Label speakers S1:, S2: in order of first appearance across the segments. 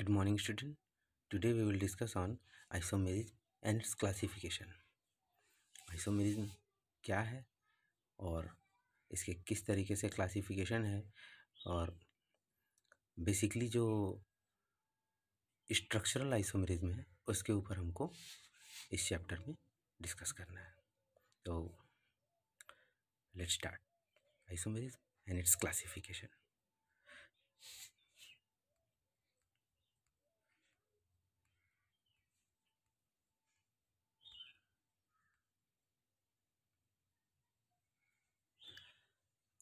S1: Good morning student today we will discuss on isomerism and its classification isomerism क्या है और इसके किस तरीके से क्लासिफिकेशन है और बेसिकली जो स्ट्रक्चरल में है उसके ऊपर हमको इस चैप्टर में डिस्कस करना है तो let's start isomerism and its classification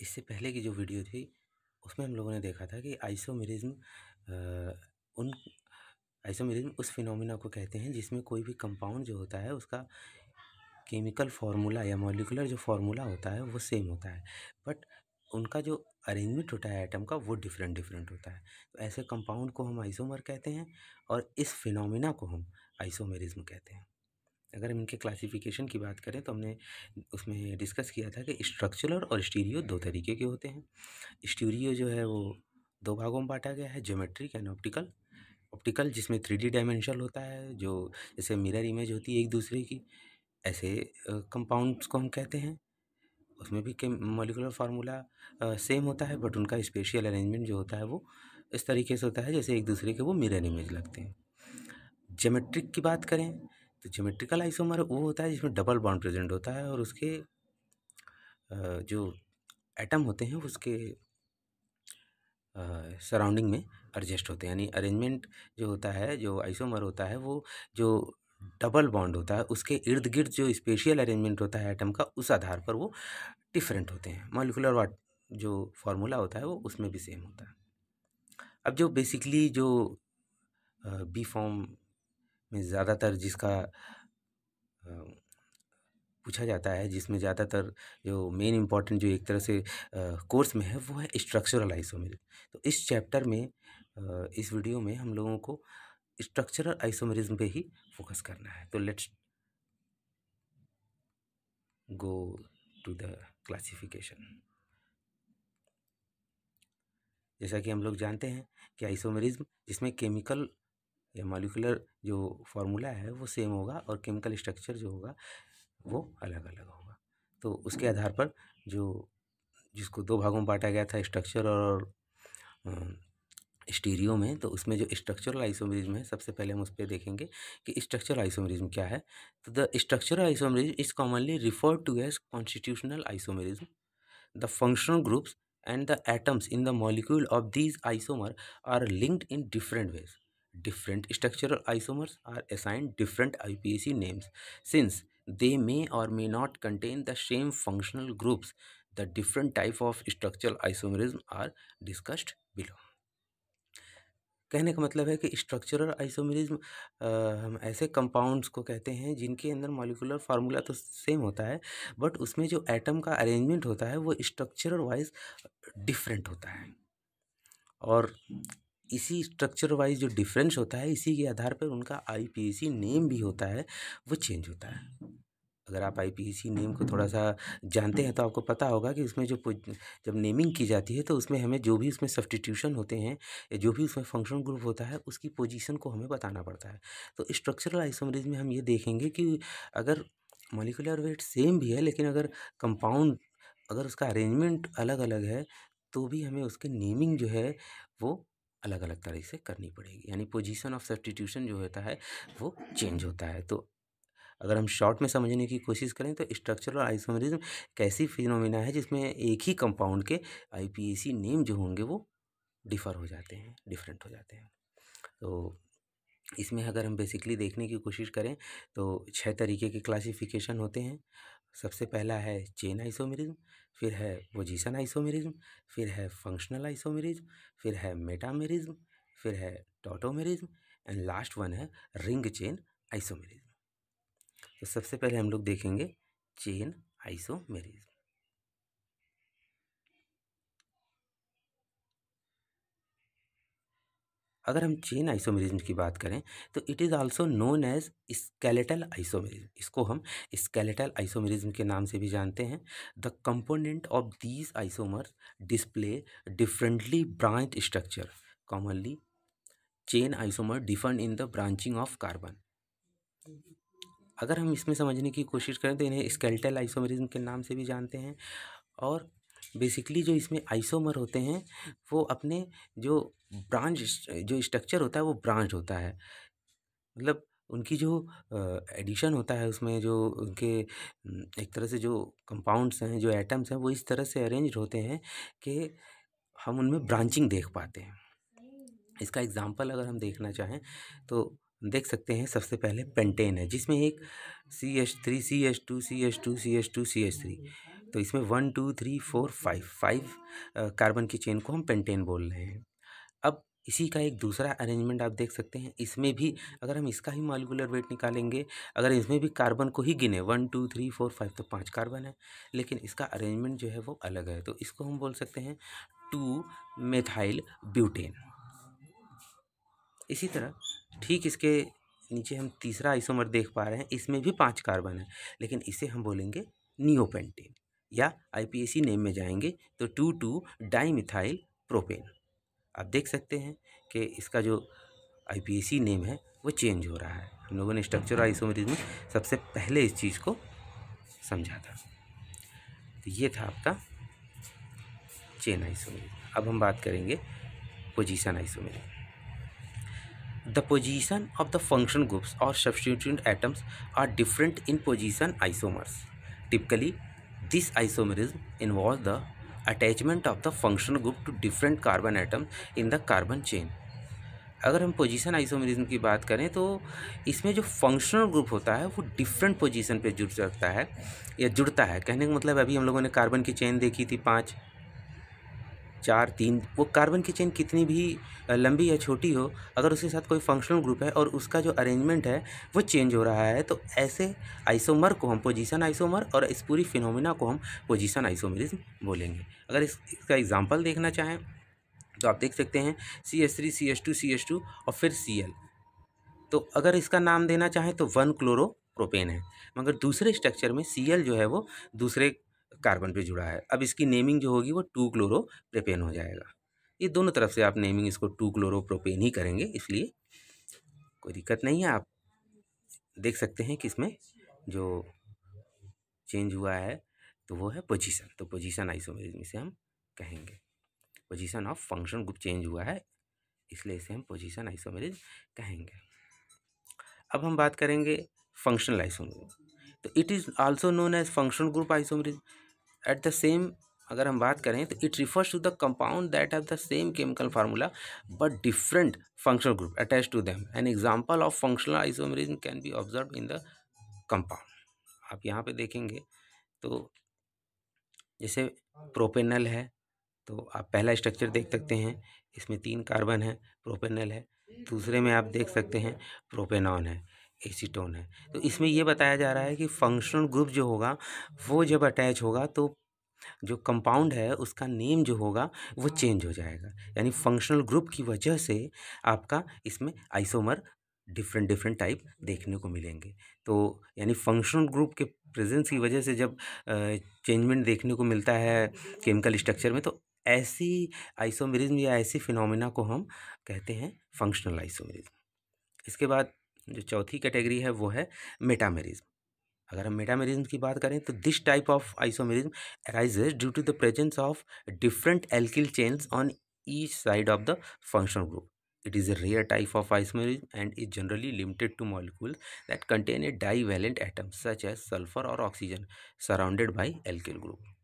S1: इससे पहले की जो वीडियो थी उसमें हम लोगों ने देखा था कि आइसोमेरिज्म उन आइसोमेरिज्म उस फिनोमिना को कहते हैं जिसमें कोई भी कंपाउंड जो होता है उसका केमिकल फार्मूला या मॉलिकुलर जो फार्मूला होता है वो सेम होता है बट उनका जो अरेंजमेंट होता है आइटम का वो डिफरेंट डिफरेंट होता है तो ऐसे कंपाउंड को हम आइसोमर कहते हैं और इस फिनोमिना को हम आइसोमेरिज्म कहते हैं अगर हम इनके क्लासिफिकेशन की बात करें तो हमने उसमें डिस्कस किया था कि स्ट्रक्चरल और स्टीरियो दो तरीके के होते हैं स्टीरियो जो है वो दो भागों में बांटा गया है ज्योमेट्रिक एंड ऑप्टिकल ऑप्टिकल जिसमें थ्री डी डायमेंशनल होता है जो जैसे मिरर इमेज होती है एक दूसरे की ऐसे कंपाउंड्स को हम कहते हैं उसमें भी मोलिकुलर फार्मूला सेम होता है बट उनका स्पेशियल अरेंजमेंट जो होता है वो इस तरीके से होता है जैसे एक दूसरे के वो मिरर इमेज लगते हैं जोमेट्रिक की बात करें तो जोमेट्रिकल आइसोमर वो होता है जिसमें डबल बॉन्ड प्रेजेंट होता है और उसके जो एटम होते हैं उसके सराउंडिंग में एडजस्ट होते हैं यानी अरेंजमेंट जो होता है जो आइसोमर होता है वो जो डबल बॉन्ड होता है उसके इर्द गिर्द जो स्पेशियल अरेंजमेंट होता है एटम का उस आधार पर वो डिफरेंट होते हैं मॉलिकुलर वाट जो फार्मूला होता है वो उसमें भी सेम होता है अब जो बेसिकली जो बी फॉर्म में ज़्यादातर जिसका पूछा जाता है जिसमें ज़्यादातर जो मेन इम्पॉर्टेंट जो एक तरह से कोर्स में है वो है स्ट्रक्चरल आइसोमेरिज तो इस चैप्टर में इस वीडियो में हम लोगों को स्ट्रक्चरल आइसोमेरिज्म पे ही फोकस करना है तो let's go to the classification जैसा कि हम लोग जानते हैं कि आइसोमेरिज्म जिसमें केमिकल या मॉलिकुलर जो फार्मूला है वो सेम होगा और केमिकल स्ट्रक्चर जो होगा वो अलग अलग होगा तो उसके आधार पर जो जिसको दो भागों में बांटा गया था स्ट्रक्चर और स्टीरियो में तो उसमें जो स्ट्रक्चरल आइसोमरिज्म है सबसे पहले हम उस पर देखेंगे कि स्ट्रक्चरल आइसोमरिज्म क्या है तो the structural isomerism is commonly referred to as constitutional isomerism the functional groups and the atoms in the molecule of these isomer are linked in different ways different structural isomers are assigned different IPAC names since they may or may not contain the same functional groups the different type of structural isomerism are discussed below कहने का मतलब है कि structural isomerism हम ऐसे compounds को कहते हैं जिनके अंदर मॉलिकुलर फार्मूला तो सेम होता है बट उसमें जो एटम का अरेंजमेंट होता है वो स्ट्रक्चरल वाइज डिफरेंट होता है और इसी स्ट्रक्चर वाइज जो डिफरेंस होता है इसी के आधार पर उनका आईपीएसी नेम e भी होता है वो चेंज होता है अगर आप सी नेम e को थोड़ा सा जानते हैं तो आपको पता होगा कि उसमें जो जब नेमिंग की जाती है तो उसमें हमें जो भी उसमें सब्सटीट्यूशन होते हैं या जो भी उसमें फंक्शन ग्रुप होता है उसकी पोजीशन को हमें बताना पड़ता है तो स्ट्रक्चरल आइसोमरीज में हम ये देखेंगे कि अगर मोलिकुलर वेट सेम भी है लेकिन अगर कंपाउंड अगर उसका अरेंजमेंट अलग अलग है तो भी हमें उसके नेमिंग जो है वो अलग अलग तरह से करनी पड़ेगी यानी पोजीशन ऑफ सब्सटीट्यूशन जो होता है वो चेंज होता है तो अगर हम शॉर्ट में समझने की कोशिश करें तो स्ट्रक्चर और आइसोमरिज्म कैसी फिनोमिना है जिसमें एक ही कंपाउंड के आईपीएसी नेम जो होंगे वो डिफ़र हो जाते हैं डिफरेंट हो जाते हैं तो इसमें अगर हम बेसिकली देखने की कोशिश करें तो छः तरीके के क्लासिफिकेशन होते हैं सबसे पहला है चेन आइसोमेरिज्म फिर है पोजिशन आइसोमेरिज्म फिर है फंक्शनल आइसोमेरिज्म फिर है मेटामेरिज्म फिर है टोटोमेरिज्म एंड लास्ट वन है रिंग चेन आइसोमेरिज्म तो सबसे पहले हम लोग देखेंगे चेन आइसोमेरिज्म अगर हम चेन आइसोमेरिज्म की बात करें तो it is also known as skeletal isomerism इसको हम स्केलेटल आइसोमेरिज्म के नाम से भी जानते हैं the component of these isomers display differently branch structure commonly chain isomer different in the branching of carbon अगर हम इसमें समझने की कोशिश करें तो इन्हें स्केलेटल आइसोमेरिज्म के नाम से भी जानते हैं और बेसिकली जो इसमें आइसोमर होते हैं वो अपने जो ब्रांच जो स्ट्रक्चर होता है वो ब्रांच होता है मतलब उनकी जो एडिशन होता है उसमें जो उनके एक तरह से जो कंपाउंड्स हैं जो एटम्स हैं वो इस तरह से अरेंज होते हैं कि हम उनमें ब्रांचिंग देख पाते हैं इसका एग्ज़ाम्पल अगर हम देखना चाहें तो देख सकते हैं सबसे पहले पेंटेन है जिसमें एक C H three C H two C H two C H two C H three तो इसमें one two three four five five carbon की चेन को हम पेंटेन बोल रहे हैं अब इसी का एक दूसरा अरेंजमेंट आप देख सकते हैं इसमें भी अगर हम इसका ही मालिकुलर वेट निकालेंगे अगर इसमें भी कार्बन को ही गिने one two three four five तो पांच कार्बन है लेकिन इसका अरेंजमेंट जो है वो अलग है तो इसको हम बोल सकते हैं टू मेथाइल ब्यूटेन इसी तरह ठीक इसके नीचे हम तीसरा आइसोमर देख पा रहे हैं इसमें भी पाँच कार्बन है लेकिन इसे हम बोलेंगे नियोपेंटेन या आईपीएसी नेम में जाएंगे तो टू टू डाईमिथाइल प्रोपेन आप देख सकते हैं कि इसका जो आईपीएसी नेम है वो चेंज हो रहा है हम लोगों ने स्ट्रक्चर आइसोमरीज में सबसे पहले इस चीज़ को समझा था तो ये था आपका चेन आइसोमरीज अब हम बात करेंगे position isomerism the position of the function groups और substitute atoms are different in position isomers typically this isomerism involve the attachment of the functional group to different carbon item in the carbon chain अगर हम position isomerism की बात करें तो इसमें जो functional group होता है वो डिफरेंट पोजीशन पे जुड़ सकता है या जुड़ता है कहने का मतलब अभी हम लोगों ने कार्बन की चेन देखी थी पाँच चार तीन वो कार्बन की चेन कितनी भी लंबी या छोटी हो अगर उसके साथ कोई फंक्शनल ग्रुप है और उसका जो अरेंजमेंट है वो चेंज हो रहा है तो ऐसे आइसोमर को हम पोजीशन आइसोमर और इस पूरी फिनोमिना को हम पोजीशन आइसोमरिज्म बोलेंगे अगर इस, इसका एग्जाम्पल देखना चाहें तो आप देख सकते हैं C S three C S two C S two और फिर सी एल तो अगर इसका नाम देना चाहें तो वन क्लोरो प्रोपेन है मगर दूसरे स्ट्रक्चर में सी एल जो है वो दूसरे कार्बन पे जुड़ा है अब इसकी नेमिंग जो होगी वो टू क्लोरो प्रोपेन हो जाएगा ये दोनों तरफ से आप नेमिंग इसको टू क्लोरो प्रोपेन ही करेंगे इसलिए कोई दिक्कत नहीं है आप देख सकते हैं कि इसमें जो चेंज हुआ है तो वो है पोजीशन तो पोजीशन आइसोमेरिज्म इसे हम कहेंगे position of function group change हुआ है इसलिए इसे हम पोजीशन आइसोमेरिज कहेंगे अब हम बात करेंगे फंक्शनल आइसोमेरिज तो it is also known as function group isomerism at the same अगर हम बात करें तो it refers to the compound that have the same chemical formula but different functional group attach to them an example of functional isomerism can be observe in the compound आप यहाँ पे देखेंगे तो जैसे प्रोपेनल है तो आप पहला स्ट्रक्चर देख सकते हैं इसमें तीन कार्बन है प्रोपेनल है दूसरे में आप देख सकते हैं प्रोपेनॉन है एसीटोन है तो इसमें यह बताया जा रहा है कि फंक्शनल ग्रुप जो होगा वो जब अटैच होगा तो जो कंपाउंड है उसका नेम जो होगा वो चेंज हो जाएगा यानी फंक्शनल ग्रुप की वजह से आपका इसमें आइसोमर डिफरेंट डिफरेंट टाइप देखने को मिलेंगे तो यानी फंक्शनल ग्रुप के प्रेजेंस की वजह से जब चेंजमेंट देखने को मिलता है केमिकल स्ट्रक्चर में तो ऐसी आइसोमेरिज्म या ऐसी फिनोमिना को हम कहते हैं फंक्शनल आइसोमेरिज्म इसके बाद जो चौथी कैटेगरी है वो है मेटामेरिज्म अगर हम मेटामेरिज्म की बात करें तो this type of isomerism arises due to the presence of different alkyl chains on each side of the functional group it is a rare type of isomerism and is generally limited to molecule that contain a divalent atom such as sulphur और oxygen surrounded by alkyl group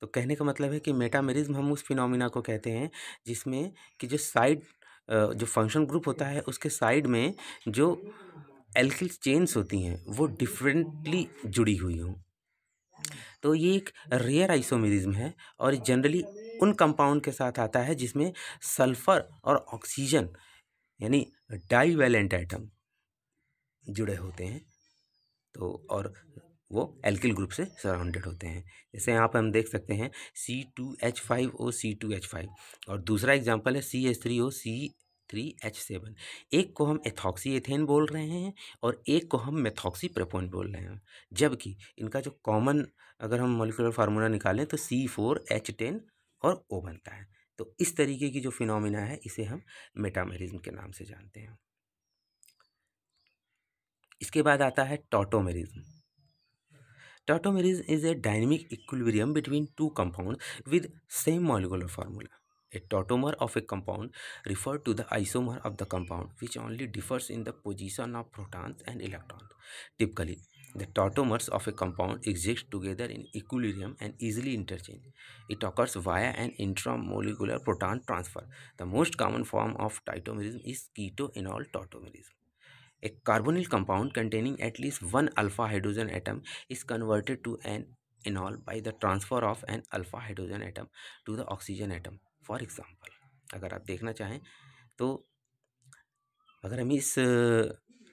S1: तो कहने का मतलब है कि metamerism हम उस phenomena को कहते हैं जिसमें कि जो साइड जो फंक्शन ग्रुप होता है उसके साइड में जो एल्किल चेन्स होती हैं वो डिफरेंटली जुड़ी हुई हों तो ये एक रेयर आइसोमेरिज्म है और जनरली उन कंपाउंड के साथ आता है जिसमें सल्फ़र और ऑक्सीजन यानी डाईवेलेंट आइटम जुड़े होते हैं तो और वो एल्किल ग्रुप से सराउंडेड होते हैं जैसे यहाँ पर हम देख सकते हैं C two H five O C two H five और दूसरा एग्जाम्पल है C H three O C three H seven एक को हम एथॉक्सी एथेन बोल रहे हैं और एक को हम मेथॉक्सी प्रोपोन बोल रहे हैं जबकि इनका जो कॉमन अगर हम मोलिकुलर फार्मूला निकालें तो सी फोर एच टेन और ओ बनता है तो इस तरीके की जो फिनोमिना है इसे हम मेटामेरिज्म के नाम से जानते हैं इसके बाद आता है tautomerism Tautomerase is a dynamic equilibrium between two compounds with same molecular formula. A tautomer of a compound referred to the isomer of the compound which only differs in the position of protons and electrons. Typically, the tautomers of a compound exist together in equilibrium and easily interchange. It occurs via an intramolecular proton transfer. The most common form of tautomerism is keto-enol tautomerism. A carbonyl compound containing at least one alpha hydrogen atom is converted to an enol by the transfer of an alpha hydrogen atom to the oxygen atom for example अगर आप देखना चाहें तो अगर हम इस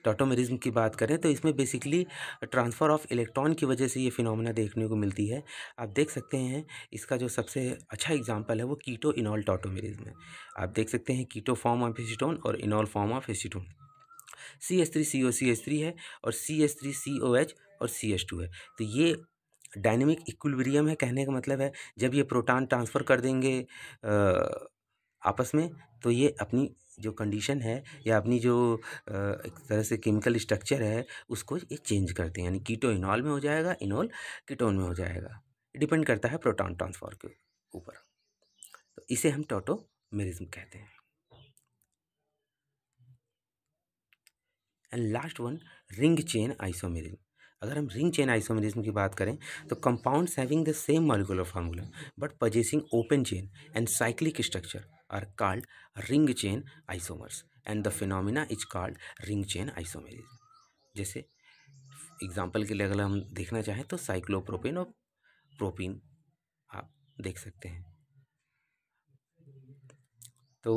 S1: टोटोमरिज्म की बात करें तो इसमें बेसिकली ट्रांसफ़र ऑफ इलेक्ट्रॉन की वजह से ये फिनोमेना देखने को मिलती है आप देख सकते हैं इसका जो सबसे अच्छा एग्जांपल है वो कीटो इनॉल टोटोमरिज्म है आप देख सकते हैं कीटो फॉर्म ऑफ एसीटोन और enol form of acetone C S three C O C S three है और C S three C O H और सी एस टू है तो ये डायनेमिक इक्विलिब्रियम है कहने का मतलब है जब ये प्रोटॉन ट्रांसफ़र कर देंगे आपस में तो ये अपनी जो कंडीशन है या अपनी जो एक तरह से केमिकल स्ट्रक्चर है उसको ये चेंज करते हैं यानी कीटो इनॉल में हो जाएगा इनॉल कीटोन में हो जाएगा डिपेंड करता है प्रोटॉन ट्रांसफर के ऊपर तो इसे हम टोटो मेरिज्म कहते हैं and last one ring chain isomerism अगर हम रिंग चेन आइसोमेरिज्म की बात करें तो compounds having the same molecular formula but possessing open chain and cyclic structure are called ring chain isomers and the phenomena is called ring chain isomerism जैसे example के लिए अगर हम देखना चाहें तो साइक्लोप्रोपेन और प्रोपीन आप देख सकते हैं तो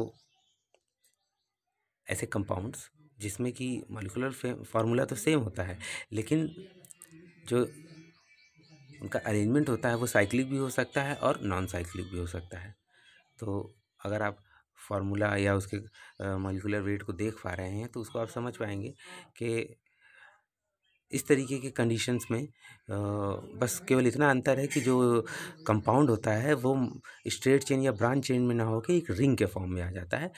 S1: ऐसे कंपाउंड्स जिसमें कि मोलिकुलर फार्मूला तो सेम होता है लेकिन जो उनका अरेंजमेंट होता है वो साइक्लिक भी हो सकता है और नॉन साइक्लिक भी हो सकता है तो अगर आप फार्मूला या उसके मोलिकुलर वेट को देख पा रहे हैं तो उसको आप समझ पाएंगे कि इस तरीके के कंडीशंस में बस केवल इतना अंतर है कि जो कंपाउंड होता है वो स्ट्रेट चेन या ब्रांच चेन में ना होकर एक रिंग के फॉर्म में आ जाता है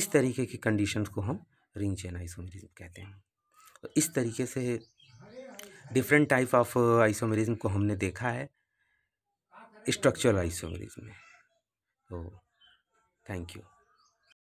S1: इस तरीके की कंडीशंस को हम रिंग चैन आइसोमेरिज्म कहते हैं तो इस तरीके से डिफरेंट टाइप ऑफ आइसोमेरिज्म को हमने देखा है स्ट्रक्चरल आइसोमेरिज्म में तो थैंक यू